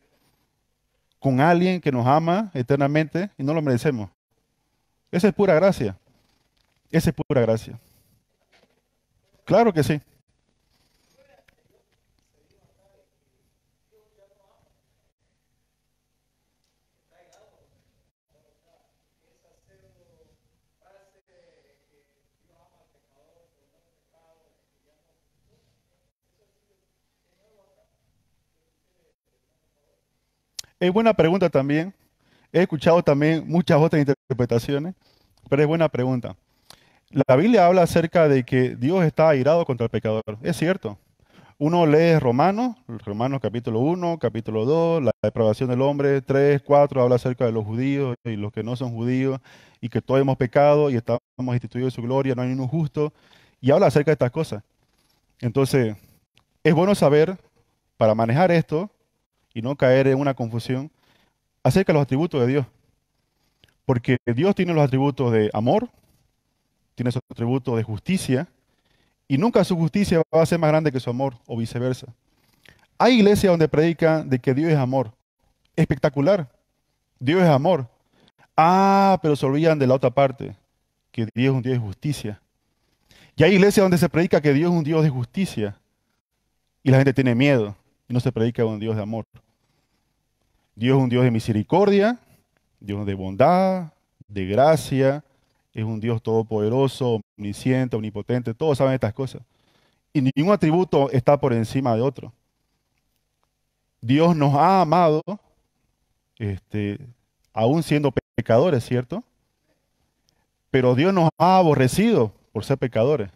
con alguien que nos ama eternamente y no lo merecemos. Esa es pura gracia. Esa es pura gracia. Claro que sí. Es buena pregunta también. He escuchado también muchas otras interpretaciones, pero es buena pregunta. La Biblia habla acerca de que Dios está airado contra el pecador. Es cierto. Uno lee Romanos, Romanos capítulo 1, capítulo 2, la depravación del hombre, 3, 4, habla acerca de los judíos y los que no son judíos, y que todos hemos pecado y estamos instituidos en su gloria, no hay ningún justo, y habla acerca de estas cosas. Entonces, es bueno saber, para manejar esto, y no caer en una confusión acerca de los atributos de Dios. Porque Dios tiene los atributos de amor, tiene su atributos de justicia, y nunca su justicia va a ser más grande que su amor, o viceversa. Hay iglesias donde predican de que Dios es amor. Espectacular. Dios es amor. Ah, pero se olvidan de la otra parte, que Dios es un Dios de justicia. Y hay iglesias donde se predica que Dios es un Dios de justicia, y la gente tiene miedo, y no se predica un Dios de amor. Dios es un Dios de misericordia, Dios de bondad, de gracia, es un Dios todopoderoso, omnisciente, omnipotente, todos saben estas cosas. Y ningún atributo está por encima de otro. Dios nos ha amado, este, aún siendo pecadores, ¿cierto? Pero Dios nos ha aborrecido por ser pecadores.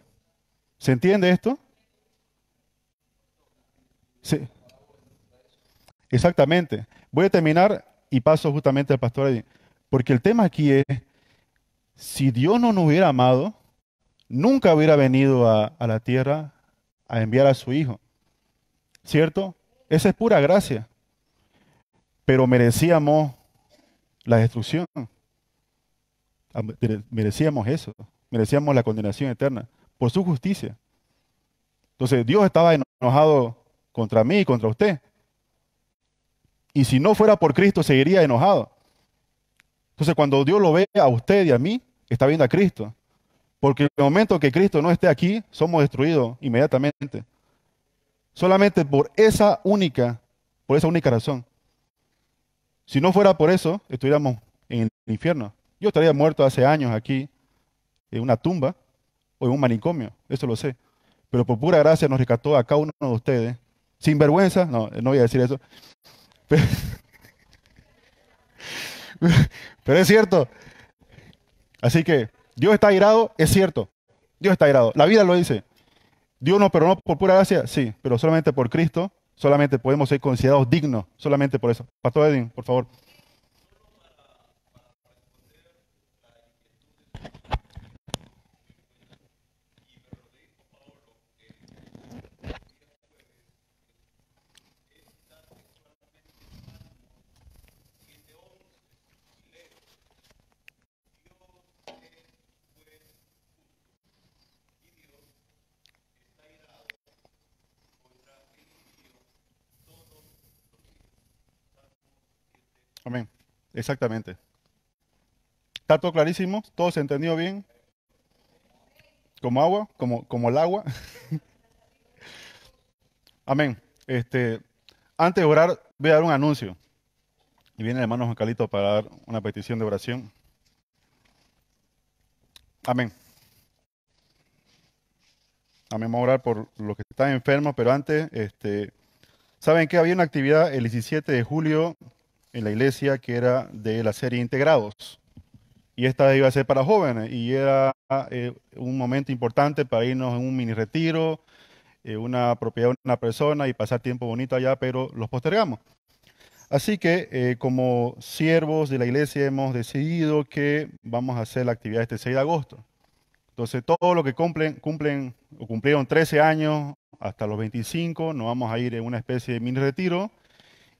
¿Se entiende esto? Sí. Exactamente. Voy a terminar y paso justamente al pastor, porque el tema aquí es, si Dios no nos hubiera amado, nunca hubiera venido a, a la tierra a enviar a su Hijo. ¿Cierto? Esa es pura gracia. Pero merecíamos la destrucción. Ah, merecíamos eso. Merecíamos la condenación eterna por su justicia. Entonces Dios estaba enojado contra mí y contra usted. Y si no fuera por Cristo, seguiría enojado. Entonces, cuando Dios lo ve a usted y a mí, está viendo a Cristo. Porque en el momento que Cristo no esté aquí, somos destruidos inmediatamente. Solamente por esa única, por esa única razón. Si no fuera por eso, estuviéramos en el infierno. Yo estaría muerto hace años aquí, en una tumba o en un manicomio, eso lo sé. Pero por pura gracia nos rescató a cada uno de ustedes. Sin vergüenza, no, no voy a decir eso. Pero, es cierto. Así que Dios está airado, es cierto. Dios está airado. La vida lo dice. Dios nos perdonó por pura gracia, sí, pero solamente por Cristo, solamente podemos ser considerados dignos, solamente por eso. Pastor Edwin, por favor. Amén. Exactamente. ¿Está todo clarísimo? ¿Todo se entendió bien? ¿Como agua? ¿Como, como el agua? Amén. Este, antes de orar, voy a dar un anuncio. Y viene el hermano Juan Calito para dar una petición de oración. Amén. Amén. Vamos a orar por los que están enfermos, pero antes, este, ¿saben que Había una actividad el 17 de julio en la iglesia que era de la serie Integrados. Y esta iba a ser para jóvenes y era eh, un momento importante para irnos en un mini retiro, eh, una propiedad de una persona y pasar tiempo bonito allá, pero los postergamos. Así que eh, como siervos de la iglesia hemos decidido que vamos a hacer la actividad este 6 de agosto. Entonces todo lo que cumplen, cumplen o cumplieron 13 años hasta los 25, nos vamos a ir en una especie de mini retiro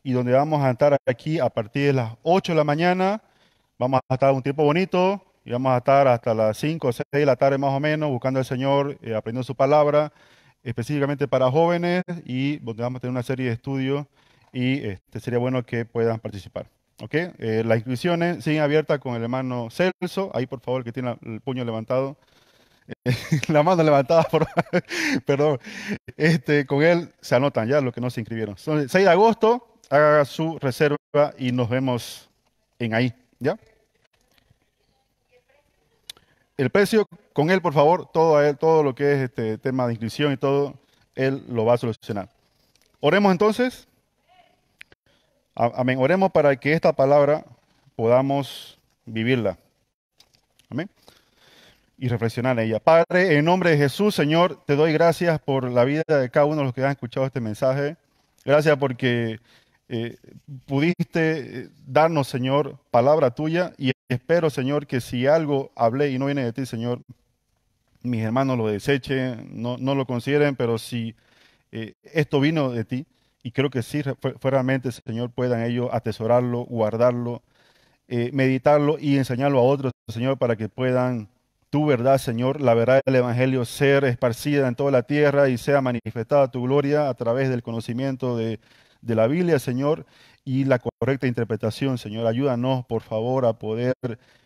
y donde vamos a estar aquí a partir de las 8 de la mañana. Vamos a estar un tiempo bonito y vamos a estar hasta las 5 o 6 de la tarde más o menos buscando al Señor, eh, aprendiendo su palabra, específicamente para jóvenes y donde vamos a tener una serie de estudios y este, sería bueno que puedan participar. ¿Ok? Eh, las inscripciones siguen abiertas con el hermano Celso, ahí por favor que tiene el puño levantado. la mano levantada, por, perdón, este, con él se anotan ya los que no se inscribieron. Son el 6 de agosto, haga su reserva y nos vemos en ahí. ¿Ya? El precio, con él, por favor, todo, todo lo que es este tema de inscripción y todo, él lo va a solucionar. Oremos entonces. Amén. Oremos para que esta palabra podamos vivirla. Amén. Y reflexionar en ella. Padre, en nombre de Jesús, Señor, te doy gracias por la vida de cada uno de los que han escuchado este mensaje. Gracias porque eh, pudiste eh, darnos, Señor, palabra tuya y espero, Señor, que si algo hablé y no viene de ti, Señor, mis hermanos lo desechen, no, lo consideren, pero si eh, esto vino de ti, y creo que sí, fue, realmente, Señor, puedan ellos atesorarlo, guardarlo, meditarlo y enseñarlo a otros, Señor, para que puedan tu verdad, Señor, la verdad del Evangelio, ser esparcida en toda la tierra y sea manifestada tu gloria a través del conocimiento de, de la Biblia, Señor, y la correcta interpretación, Señor. Ayúdanos, por favor, a poder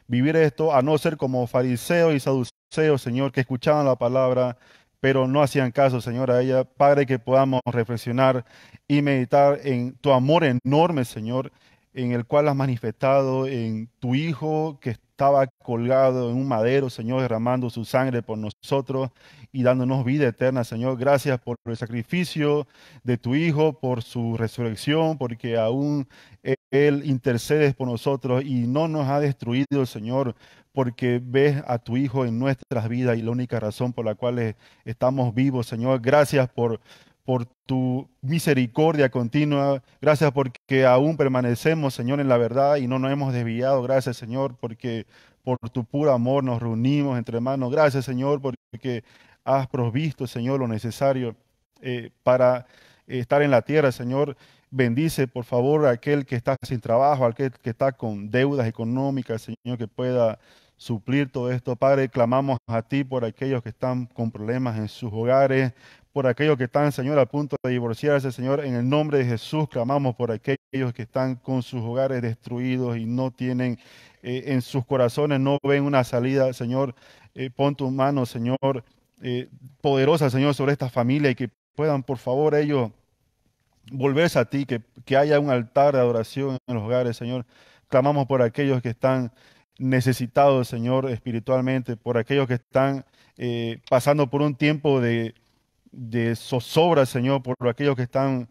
vivir esto, a no ser como fariseos y saduceos, Señor, que escuchaban la palabra, pero no hacían caso, Señor, a ella. Padre, que podamos reflexionar y meditar en tu amor enorme, Señor, en el cual has manifestado en tu Hijo que estaba colgado en un madero, Señor, derramando su sangre por nosotros y dándonos vida eterna, Señor. Gracias por el sacrificio de tu Hijo, por su resurrección, porque aún e-, Él intercede por nosotros y no nos ha destruido, Señor, porque ves a tu Hijo en nuestras vidas y la única razón por la cual estamos vivos, Señor. Gracias por por tu misericordia continua. Gracias porque aún permanecemos, Señor, en la verdad y no nos hemos desviado. Gracias, Señor, porque por tu puro amor nos reunimos entre manos. Gracias, Señor, porque has provisto, Señor, lo necesario eh, para eh, estar en la tierra, Señor. Bendice, por favor, a aquel que está sin trabajo, a aquel que está con deudas económicas, Señor, que pueda suplir todo esto. Padre, clamamos a ti por aquellos que están con problemas en sus hogares, por aquellos que están, Señor, a punto de divorciarse, Señor. En el nombre de Jesús clamamos por aquellos que están con sus hogares destruidos y no tienen eh, en sus corazones, no ven una salida, Señor. Eh, pon tu mano, Señor, eh, poderosa, Señor, sobre esta familia y que puedan, por favor, ellos volverse a ti, que haya un altar de adoración en los hogares, Señor. Clamamos por aquellos que están necesitados, Señor, espiritualmente, por aquellos que están pasando por un tiempo de de zozobra, Señor, por aquellos que están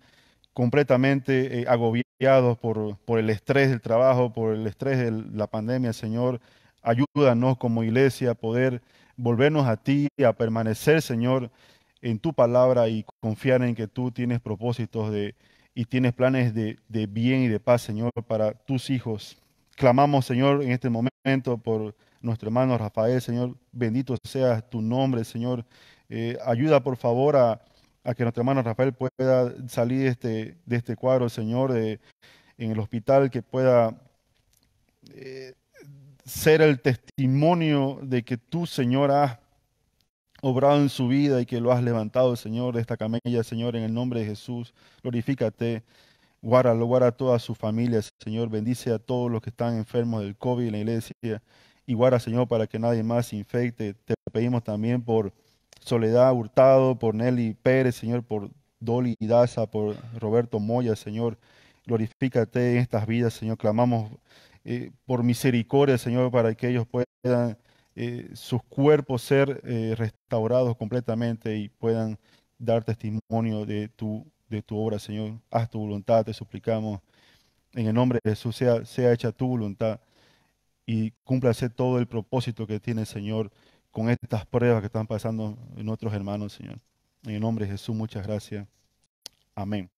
completamente eh, agobiados por, por, el estrés del trabajo, por el estrés de la pandemia, Señor. Ayúdanos como iglesia a poder volvernos a ti, a permanecer, Señor, en tu palabra y confiar en que tú tienes propósitos de, y tienes planes de, de bien y de paz, Señor, para tus hijos. Clamamos, Señor, en este momento por nuestro hermano Rafael, Señor. Bendito sea tu nombre, Señor. Eh, ayuda por favor a, que nuestro hermano Rafael pueda salir de este, este cuadro, Señor, en el hospital, que pueda eh, ser el testimonio de que tú, Señor, has obrado en su vida y que lo has levantado, Señor, de esta camilla, Señor, en el nombre de Jesús. Glorifícate. Guarda, guarda a toda su familia, Señor. Bendice a todos los que están enfermos del COVID en la iglesia. Y guarda, Señor, para que nadie más se infecte. Te pedimos también por Soledad Hurtado, por Nelly Pérez, Señor, por Dolly Daza, por Roberto Moya, Señor. Glorifícate en estas vidas, Señor. Clamamos eh, por misericordia, Señor, para que ellos puedan eh, sus cuerpos ser eh, restaurados completamente y puedan dar testimonio de tu, de tu obra, Señor. Haz tu voluntad, te suplicamos. En el nombre de Jesús sea, sea hecha tu voluntad y cúmplase todo el propósito que tiene, Señor, con estas pruebas que están pasando en nuestros hermanos, Señor. En el nombre de Jesús, muchas gracias. Amén.